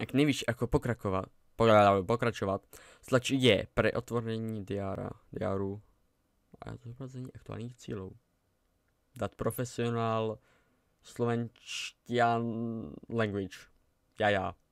ak nevíš, ako pokrakovat, pokračovat, slač je pre otvorení diára, diáru a zobrazení aktuálních cílů. Dat profesionál slovenštian language. Já, já.